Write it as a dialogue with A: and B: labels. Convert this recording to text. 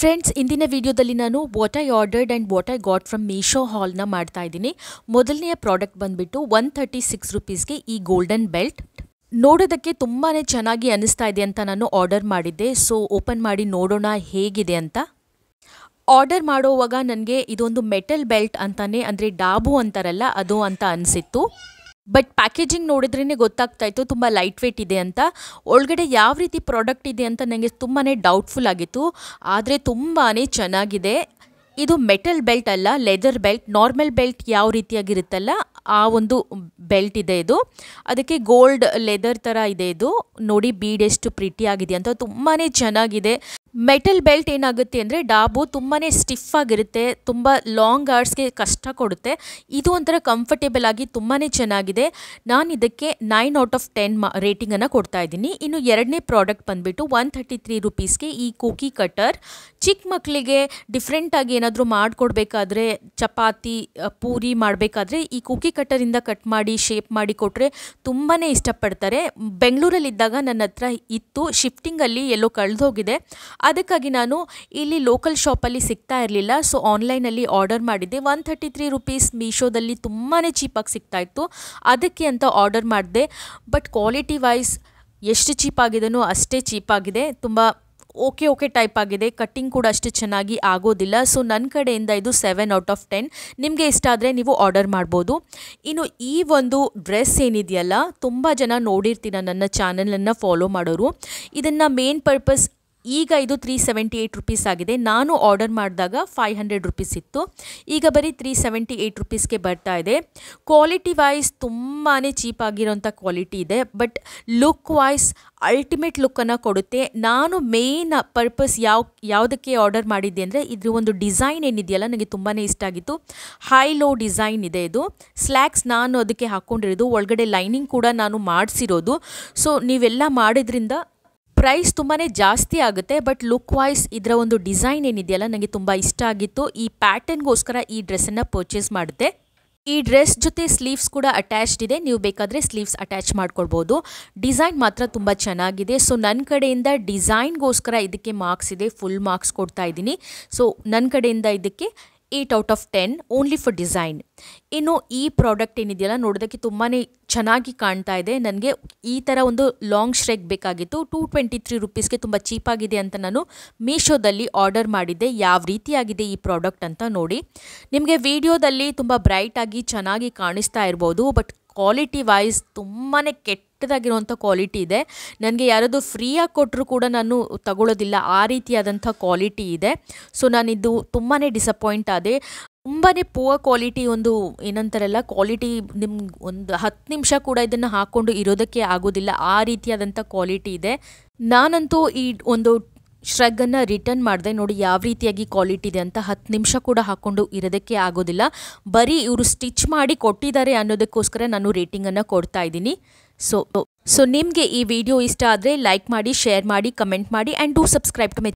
A: friends ಇಂದಿನ ವಿಡಿಯೋದಲ್ಲಿ ನಾನು what I ordered and what I got from Meesho ಹಾಲ್ನ ಮಾಡ್ತಾ ಇದ್ದೀನಿ ಮೊದಲನೆಯ ಪ್ರಾಡಕ್ಟ್ ಬಂದುಬಿಟ್ಟು ಒನ್ ತರ್ಟಿ ಸಿಕ್ಸ್ ರುಪೀಸ್ಗೆ ಈ ಗೋಲ್ಡನ್ ಬೆಲ್ಟ್ ನೋಡೋದಕ್ಕೆ ತುಂಬಾ ಚೆನ್ನಾಗಿ ಅನಿಸ್ತಾ ಇದೆ ಅಂತ ನಾನು ಆರ್ಡರ್ ಮಾಡಿದ್ದೆ ಸೊ ಓಪನ್ ಮಾಡಿ ನೋಡೋಣ ಹೇಗಿದೆ ಅಂತ ಆರ್ಡರ್ ಮಾಡೋವಾಗ ನನಗೆ ಇದೊಂದು ಮೆಟಲ್ ಬೆಲ್ಟ್ ಅಂತಲೇ ಅಂದರೆ ಡಾಬು ಅಂತಾರಲ್ಲ ಅದು ಅಂತ ಅನಿಸಿತ್ತು ಬಟ್ ಪ್ಯಾಕೇಜಿಂಗ್ ನೋಡಿದ್ರೇ ಗೊತ್ತಾಗ್ತಾ ಇತ್ತು ತುಂಬ ಲೈಟ್ ವೇಟ್ ಇದೆ ಅಂತ ಒಳಗಡೆ ಯಾವ ರೀತಿ ಪ್ರಾಡಕ್ಟ್ ಇದೆ ಅಂತ ನನಗೆ ತುಂಬಾ ಡೌಟ್ಫುಲ್ ಆಗಿತ್ತು ಆದರೆ ತುಂಬಾ ಚೆನ್ನಾಗಿದೆ ಇದು ಮೆಟಲ್ ಬೆಲ್ಟ್ ಅಲ್ಲ ಲೆದರ್ ಬೆಲ್ಟ್ ನಾರ್ಮಲ್ ಬೆಲ್ಟ್ ಯಾವ ರೀತಿಯಾಗಿರುತ್ತಲ್ಲ ಆ ಒಂದು ಬೆಲ್ಟ್ ಇದೆ ಇದು ಅದಕ್ಕೆ ಗೋಲ್ಡ್ ಲೆದರ್ ಥರ ಇದೆ ಇದು ನೋಡಿ ಬೀಡ್ ಎಷ್ಟು ಪ್ರಿಟಿ ಆಗಿದೆ ಅಂತ ತುಂಬಾ ಚೆನ್ನಾಗಿದೆ ಮೆಟಲ್ ಬೆಲ್ಟ್ ಏನಾಗುತ್ತೆ ಅಂದರೆ ಡಾಬು ತುಂಬಾ ಸ್ಟಿಫ್ ಆಗಿರುತ್ತೆ ತುಂಬ ಲಾಂಗ್ ಆರ್ಡ್ಸ್ಗೆ ಕಷ್ಟ ಕೊಡುತ್ತೆ ಇದು ಒಂಥರ ಕಂಫರ್ಟೇಬಲ್ ಆಗಿ ತುಂಬಾ ಚೆನ್ನಾಗಿದೆ ನಾನು ಇದಕ್ಕೆ ನೈನ್ ಔಟ್ ಆಫ್ ಟೆನ್ ಮಾ ರೇಟಿಂಗನ್ನು ಕೊಡ್ತಾ ಇದ್ದೀನಿ ಇನ್ನು ಎರಡನೇ ಪ್ರಾಡಕ್ಟ್ ಬಂದುಬಿಟ್ಟು ಒನ್ ಥರ್ಟಿ ತ್ರೀ ರುಪೀಸ್ಗೆ ಈ ಕುಕಿ ಕಟರ್ ಚಿಕ್ಕ ಮಕ್ಕಳಿಗೆ ಡಿಫ್ರೆಂಟಾಗಿ ಏನಾದರೂ ಮಾಡಿಕೊಡ್ಬೇಕಾದ್ರೆ ಚಪಾತಿ ಪೂರಿ ಮಾಡಬೇಕಾದ್ರೆ ಈ ಕುಕಿ ಕಟ್ಟರಿಂದ ಕಟ್ ಮಾಡಿ ಶೇಪ್ ಮಾಡಿ ಕೊಟ್ಟರೆ ತುಂಬಾ ಇಷ್ಟಪಡ್ತಾರೆ ಬೆಂಗಳೂರಲ್ಲಿದ್ದಾಗ ನನ್ನ ಹತ್ರ ಇತ್ತು ಶಿಫ್ಟಿಂಗಲ್ಲಿ ಎಲ್ಲೋ ಕಳೆದೋಗಿದೆ ಅದಕ್ಕಾಗಿ ನಾನು ಇಲ್ಲಿ ಲೋಕಲ್ ಶಾಪಲ್ಲಿ ಸಿಗ್ತಾ ಇರಲಿಲ್ಲ ಸೊ ಆನ್ಲೈನಲ್ಲಿ ಆರ್ಡರ್ ಮಾಡಿದ್ದೆ ಒನ್ ಥರ್ಟಿ ತ್ರೀ ರುಪೀಸ್ ಮೀಶೋದಲ್ಲಿ ತುಂಬಾ ಚೀಪಾಗಿ ಸಿಗ್ತಾ ಇತ್ತು ಅದಕ್ಕೆ ಅಂತ ಆರ್ಡರ್ ಮಾಡಿದೆ ಬಟ್ ಕ್ವಾಲಿಟಿ ವೈಸ್ ಎಷ್ಟು ಚೀಪಾಗಿದೆನೋ ಅಷ್ಟೇ ಚೀಪಾಗಿದೆ ತುಂಬ ಓಕೆ ಓಕೆ ಟೈಪ್ ಆಗಿದೆ ಕಟ್ಟಿಂಗ್ ಕೂಡ ಅಷ್ಟು ಚೆನ್ನಾಗಿ ಆಗೋದಿಲ್ಲ ಸೊ ನನ್ನ ಕಡೆಯಿಂದ ಇದು ಸೆವೆನ್ ಔಟ್ ಆಫ್ ಟೆನ್ ನಿಮಗೆ ಇಷ್ಟ ಆದರೆ ನೀವು ಆರ್ಡರ್ ಮಾಡ್ಬೋದು ಇನ್ನು ಈ ಒಂದು ಡ್ರೆಸ್ ಏನಿದೆಯಲ್ಲ ತುಂಬ ಜನ ನೋಡಿರ್ತೀನಿ ನನ್ನ ಚಾನಲನ್ನು ಫಾಲೋ ಮಾಡೋರು ಇದನ್ನು ಮೇನ್ ಪರ್ಪಸ್ ಈಗ ಇದು ತ್ರೀ ಸೆವೆಂಟಿ ಏಯ್ಟ್ ರುಪೀಸ್ ಆಗಿದೆ ನಾನು ಆರ್ಡರ್ ಮಾಡಿದಾಗ ಫೈವ್ ಹಂಡ್ರೆಡ್ ರುಪೀಸ್ ಇತ್ತು ಈಗ ಬರೀ ತ್ರೀ ಸೆವೆಂಟಿ ಏಯ್ಟ್ ರುಪೀಸ್ಗೆ ಬರ್ತಾ ಇದೆ ಕ್ವಾಲಿಟಿ ವೈಸ್ ತುಂಬಾ ಚೀಪ್ ಆಗಿರೋಂಥ ಕ್ವಾಲಿಟಿ ಇದೆ ಬಟ್ ಲುಕ್ ವೈಸ್ ಅಲ್ಟಿಮೇಟ್ ಲುಕ್ಕನ್ನು ಕೊಡುತ್ತೆ ನಾನು ಮೇನ್ ಪರ್ಪಸ್ ಯಾವ ಯಾವುದಕ್ಕೆ ಆರ್ಡರ್ ಮಾಡಿದ್ದೆ ಅಂದರೆ ಇದ್ರ ಒಂದು ಡಿಸೈನ್ ಏನಿದೆಯಲ್ಲ ನನಗೆ ತುಂಬಾ ಇಷ್ಟ ಆಗಿತ್ತು ಹೈ ಲೋ ಡಿಸೈನ್ ಇದೆ ಇದು ಸ್ಲ್ಯಾಕ್ಸ್ ನಾನು ಅದಕ್ಕೆ ಹಾಕ್ಕೊಂಡಿರೋದು ಒಳಗಡೆ ಲೈನಿಂಗ್ ಕೂಡ ನಾನು ಮಾಡಿಸಿರೋದು ಸೊ ನೀವೆಲ್ಲ ಮಾಡಿದ್ರಿಂದ ಪ್ರೈಸ್ ತುಂಬಾ ಜಾಸ್ತಿ ಆಗುತ್ತೆ ಬಟ್ ಲುಕ್ ವೈಸ್ ಇದರ ಒಂದು ಡಿಸೈನ್ ಏನಿದೆಯಲ್ಲ ನನಗೆ ತುಂಬ ಇಷ್ಟ ಆಗಿತ್ತು ಈ ಪ್ಯಾಟರ್ನ್ಗೋಸ್ಕರ ಈ ಡ್ರೆಸ್ಸನ್ನು ಪರ್ಚೇಸ್ ಮಾಡಿದೆ ಈ ಡ್ರೆಸ್ ಜೊತೆ ಸ್ಲೀವ್ಸ್ ಕೂಡ ಅಟ್ಯಾಚ್ಡ್ ಇದೆ ನೀವು ಬೇಕಾದರೆ ಸ್ಲೀವ್ಸ್ ಅಟ್ಯಾಚ್ ಮಾಡ್ಕೊಳ್ಬೋದು ಡಿಸೈನ್ ಮಾತ್ರ ತುಂಬ ಚೆನ್ನಾಗಿದೆ ಸೊ ನನ್ನ ಕಡೆಯಿಂದ ಡಿಸೈನ್ಗೋಸ್ಕರ ಇದಕ್ಕೆ ಮಾರ್ಕ್ಸ್ ಇದೆ ಫುಲ್ ಮಾರ್ಕ್ಸ್ ಕೊಡ್ತಾ ಇದ್ದೀನಿ ಸೊ ನನ್ನ ಕಡೆಯಿಂದ ಇದಕ್ಕೆ eight out of ten only for design ಇನ್ನು ಈ ಪ್ರಾಡಕ್ಟ್ ಏನಿದೆಯಲ್ಲ ನೋಡೋದಕ್ಕೆ ತುಂಬಾ ಚೆನ್ನಾಗಿ ಕಾಣ್ತಾ ಇದೆ ನನಗೆ ಈ ಥರ ಒಂದು ಲಾಂಗ್ ಸ್ಟ್ರೈಕ್ ಬೇಕಾಗಿತ್ತು ಟೂ ಟ್ವೆಂಟಿ ತ್ರೀ ರುಪೀಸ್ಗೆ ತುಂಬ ಚೀಪಾಗಿದೆ ಅಂತ ನಾನು ಮೀಶೋದಲ್ಲಿ ಆರ್ಡರ್ ಮಾಡಿದ್ದೆ ಯಾವ ರೀತಿಯಾಗಿದೆ ಈ ಪ್ರಾಡಕ್ಟ್ ಅಂತ ನೋಡಿ ನಿಮಗೆ ವಿಡಿಯೋದಲ್ಲಿ ತುಂಬ ಬ್ರೈಟಾಗಿ ಚೆನ್ನಾಗಿ ಕಾಣಿಸ್ತಾ ಇರ್ಬೋದು ಬಟ್ ಕ್ವಾಲಿಟಿ ವೈಸ್ ತುಂಬಾ ಕೆಟ್ಟದಾಗಿರುವಂಥ ಕ್ವಾಲಿಟಿ ಇದೆ ನನಗೆ ಯಾರದು ಫ್ರೀಯಾಗಿ ಕೊಟ್ಟರು ಕೂಡ ನಾನು ತಗೊಳ್ಳೋದಿಲ್ಲ ಆ ರೀತಿಯಾದಂಥ ಕ್ವಾಲಿಟಿ ಇದೆ ಸೊ ನಾನಿದು ತುಂಬಾ ಡಿಸಪಾಯಿಂಟ್ ಆದೆ ತುಂಬಾ ಪೂವರ್ ಕ್ವಾಲಿಟಿ ಒಂದು ಏನಂತಾರಲ್ಲ ಕ್ವಾಲಿಟಿ ನಿಮ್ಗೆ ಒಂದು ಹತ್ತು ನಿಮಿಷ ಕೂಡ ಇದನ್ನು ಹಾಕ್ಕೊಂಡು ಇರೋದಕ್ಕೆ ಆಗೋದಿಲ್ಲ ಆ ರೀತಿಯಾದಂಥ ಕ್ವಾಲಿಟಿ ಇದೆ ನಾನಂತೂ ಈ ಒಂದು ಶ್ರಗ್ಗನ್ನು ರಿಟರ್ನ್ ಮಾಡಿದೆ ನೋಡಿ ಯಾವ ರೀತಿಯಾಗಿ ಕ್ವಾಲಿಟಿ ಇದೆ ಅಂತ ಹತ್ತು ನಿಮಿಷ ಕೂಡ ಹಾಕ್ಕೊಂಡು ಇರೋದಕ್ಕೆ ಆಗೋದಿಲ್ಲ ಬರೀ ಇವರು ಸ್ಟಿಚ್ ಮಾಡಿ ಕೊಟ್ಟಿದ್ದಾರೆ ಅನ್ನೋದಕ್ಕೋಸ್ಕರ ನಾನು ರೇಟಿಂಗನ್ನು ಕೊಡ್ತಾ ಇದ್ದೀನಿ ಸೊ ಸೊ ನಿಮಗೆ ಈ ವಿಡಿಯೋ ಇಷ್ಟ ಆದರೆ ಲೈಕ್ ಮಾಡಿ ಶೇರ್ ಮಾಡಿ ಕಮೆಂಟ್ ಮಾಡಿ and do subscribe to my